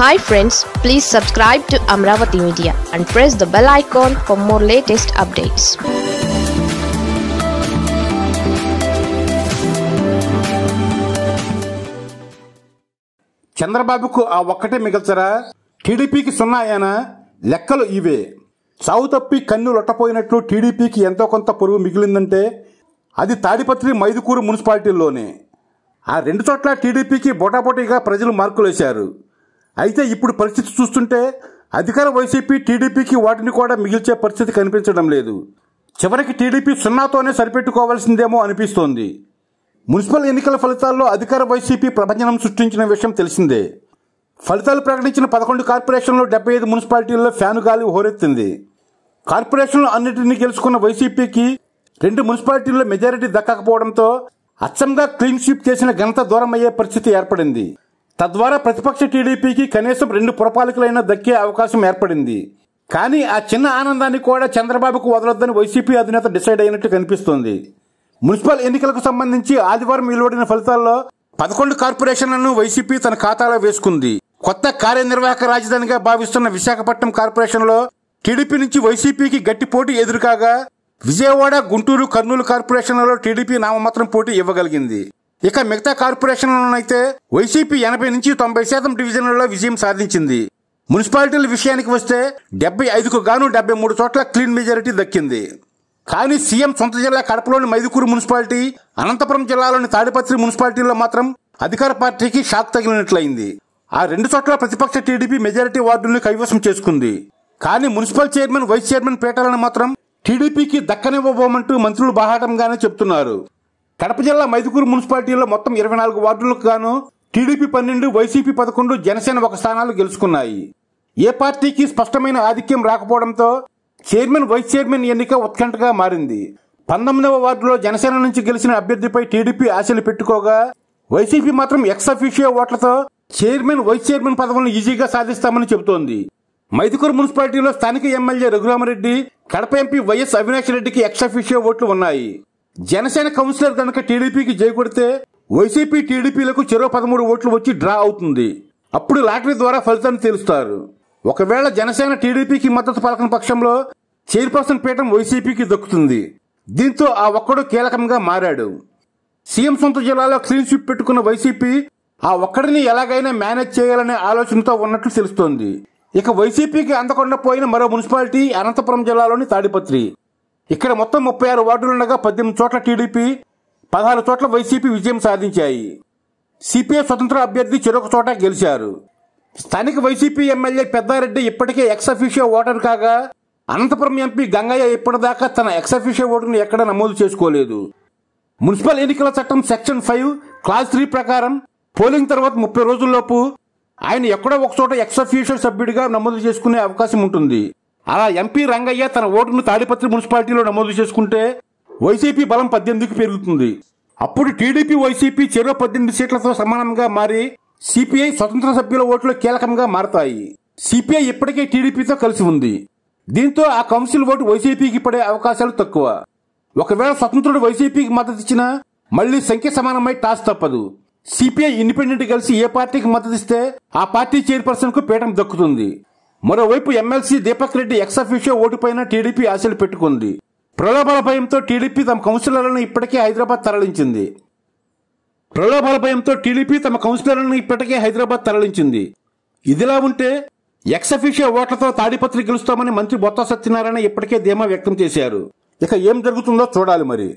hi friends please subscribe to Amaravati media and press the bell icon for more latest updates చంద్రబాబుకు ఆ ఒక్కటే మిగల్చరా టీడీపీకి సున్నా లెక్కలు ఇవే చావు తప్పి కన్ను లొట్టపోయినట్లు టీడీపీకి ఎంతో కొంత పొరుగు మిగిలిందంటే అది తాడిపత్రి మైదుకూరు మున్సిపాలిటీల్లోనే ఆ రెండు చోట్ల టీడీపీకి బొటాబొటీగా ప్రజలు మార్కులేశారు అయితే ఇప్పుడు పరిస్థితి చూస్తుంటే అధికార వైసీపీ టీడీపీకి వాటిని కూడా మిగిల్చే పరిస్థితి కనిపించడం లేదు చివరికి టీడీపీ సున్నాతోనే సరిపెట్టుకోవాల్సిందేమో అనిపిస్తోంది మున్సిపల్ ఎన్నికల ఫలితాల్లో అధికార వైసీపీ ప్రభంజనం సృష్టించిన విషయం తెలిసిందే ఫలితాలు ప్రకటించిన పదకొండు కార్పొరేషన్లు డెబ్బై ఐదు మున్సిపాలిటీల్లో ఫ్యాను గాలి హోరెత్తింది కార్పొరేషన్లు అన్నింటినీ గెలుచుకున్న వైసీపీకి రెండు మున్సిపాలిటీల్లో మెజారిటీ దక్కకపోవడంతో అచ్చంగా క్లీన్ స్వీప్ చేసిన ఘనత దూరమయ్యే పరిస్థితి ఏర్పడింది తద్వారా ప్రతిపక్ష టీడీపీకి కనీసం రెండు పురపాలకులైనా దక్కే అవకాశం ఏర్పడింది కానీ ఆ చిన్న ఆనందాన్ని కూడా చంద్రబాబుకు వదలొద్దని వైసీపీ అధినేత డిసైడ్ అయినట్టు కనిపిస్తోంది మున్సిపల్ ఎన్నికలకు సంబంధించి ఆదివారం వెలువడిన ఫలితాల్లో పదకొండు కార్పొరేషన్లను వైసీపీ తన ఖాతాలో వేసుకుంది కొత్త కార్యనిర్వాహక రాజధానిగా భావిస్తున్న విశాఖపట్నం కార్పొరేషన్లో టీడీపీ నుంచి వైసీపీకి గట్టి పోటీ ఎదురుకాగా విజయవాడ గుంటూరు కర్నూలు కార్పొరేషన్లలో టీడీపీ నామమాత్రం పోటీ ఇవ్వగలిగింది ఇక మిగతా కార్పొరేషన్లనైతే వైసీపీ ఎనభై నుంచి తొంభై శాతం డివిజన్లలో విజయం సాధించింది మున్సిపాలిటీల విషయానికి వస్తే డెబ్బై ఐదుకు గాను డెబ్బై మూడు చోట్ల క్లీన్ మెజారిటీ దక్కింది కానీ సీఎం సొంత జిల్లా కడపలోని మైదుకూరు మున్సిపాలిటీ అనంతపురం జిల్లాలోని తాడిపత్రి మున్సిపాలిటీల్లో మాత్రం అధికార పార్టీకి షాక్ తగిలినట్లయింది ఆ రెండు చోట్ల ప్రతిపక్ష టీడీపీ మెజారిటీ వార్డులను కైవసం చేసుకుంది కానీ మున్సిపల్ చైర్మన్ వైస్ చైర్మన్ పీటలను మాత్రం టీడీపీకి దక్కనివ్వబోమంటూ మంత్రులు బాహాటంగానే చెబుతున్నారు కడప జిల్లా మైదుకూరు మున్సిపాలిటీలో మొత్తం ఇరవై నాలుగు వార్డులకు గాను టీడీపీ పన్నెండు వైసీపీ పదకొండు జనసేన ఒక స్థానాలు గెలుచుకున్నాయి ఏ పార్టీకి స్పష్టమైన ఆధిక్యం రాకపోవడంతో చైర్మన్ వైస్ చైర్మన్ ఎన్నిక ఉత్కంఠగా మారింది పంతొమ్మిదవ వార్డులో జనసేన నుంచి గెలిచిన అభ్యర్థిపై టీడీపీ ఆశలు పెట్టుకోగా వైసీపీ మాత్రం ఎక్సఫిషియో ఓట్లతో చైర్మన్ వైస్ చైర్మన్ పదవులను ఈజీగా సాధిస్తామని చెబుతోంది మైదుకూరు మున్సిపాలిటీలో స్థానిక MLA Raghuramareddy Kadapa MP YS Avinash రెడ్డికి ఎక్సఫిషియో ఓట్లు ఉన్నాయి జనసేన కౌన్సిలర్ కనుక టీడీపీకి చేకొడితే వైసీపీ టీడీపీలకు చెరో పదమూడు ఓట్లు వచ్చి డ్రా అవుతుంది అప్పుడు లాటరీ ద్వారా ఫలితాన్ని తెలుస్తారు ఒకవేళ జనసేన టీడీపీకి మద్దతు పలకన పక్షంలో చైర్పర్సన్ పీఠం వైసీపీకి దక్కుతుంది దీంతో ఆ ఒక్కడు కీలకంగా మారాడు సీఎం సొంత జిల్లాలో క్లీన్ స్వీప్ పెట్టుకున్న వైసీపీ ఆ ఒక్కడిని ఎలాగైనా మేనేజ్ చేయాలనే ఆలోచనతో ఉన్నట్లు తెలుస్తోంది ఇక వైసీపీకి అందకుండా పోయిన మరో మున్సిపాలిటీ అనంతపురం జిల్లాలోని తాడిపత్రి ఇక్కడ మొత్తం ముప్పై ఆరు వార్డులుండగా పద్దెనిమిది చోట్ల టీడీపీ పదహారు చోట్ల వైసీపీ విజయం సాధించాయి సిపిఐ స్వతంత్ర అభ్యర్థి చెరొక చోట గెలిచారు స్థానిక వైసీపీ ఎమ్మెల్యే పెద్దారెడ్డి ఇప్పటికే అఫీషియో ఓటర్ కాగా అనంతపురం ఎంపీ గంగయ్య ఇప్పటిదాకా తన అఫీషియో ఓటును ఎక్కడ నమోదు చేసుకోలేదు మున్సిపల్ ఎన్నికల చట్టం సెక్షన్ ఫైవ్ క్లాస్ త్రీ ప్రకారం పోలింగ్ తర్వాత ముప్పై రోజుల్లోపు ఆయన ఎక్కడో ఒక ఎక్స్ అఫీషియో సభ్యుడిగా నమోదు చేసుకునే అవకాశం ఉంటుంది అలా ఎంపీ రంగయ్య తన ఓటును తాడిపత్రి మున్సిపాలిటీలో నమోదు చేసుకుంటే వైసీపీ బలం పద్దెనిమిదికి పెరుగుతుంది అప్పుడు టీడీపీ వైసీపీ చెరువు పద్దెనిమిది సీట్లతో సమానంగా మారి సిపిఐ స్వతంత్ర సభ్యుల ఓట్లు కీలకంగా మారతాయి సిపిఐ ఇప్పటికే టీడీపీతో కలిసి ఉంది దీంతో ఆ కౌన్సిల్ ఓటు వైసీపీకి పడే అవకాశాలు తక్కువ ఒకవేళ స్వతంత్రుడు వైసీపీకి మద్దతు ఇచ్చినా మళ్లీ సంఖ్య సమానమై టాస్ తప్పదు సిపిఐ ఇండిపెండెంట్ కలిసి ఏ పార్టీకి మద్దతిస్తే ఆ పార్టీ చైర్పర్సన్ కు పీఠం దక్కుతుంది మరోవైపు ఎమ్మెల్సీ దీపక్ రెడ్డి ఓటు ఓటుపైన టీడీపీ ఆశలు పెట్టుకుంది ప్రలోభాల భయంతో టీడీపీ తమ కౌన్సిలర్లను ఇప్పటికే హైదరాబాద్ తరలించింది ప్రలోభాల భయంతో టీడీపీ తమ కౌన్సిలర్లను ఇప్పటికే హైదరాబాద్ తరలించింది ఇదిలా ఉంటే ఎక్సఫిషియో ఓట్లతో తాడిపత్రి గెలుస్తామని మంత్రి బొత్త సత్యనారాయణ ఇప్పటికే ధీమా వ్యక్తం చేశారు ఇక ఏం జరుగుతుందో చూడాలి మరి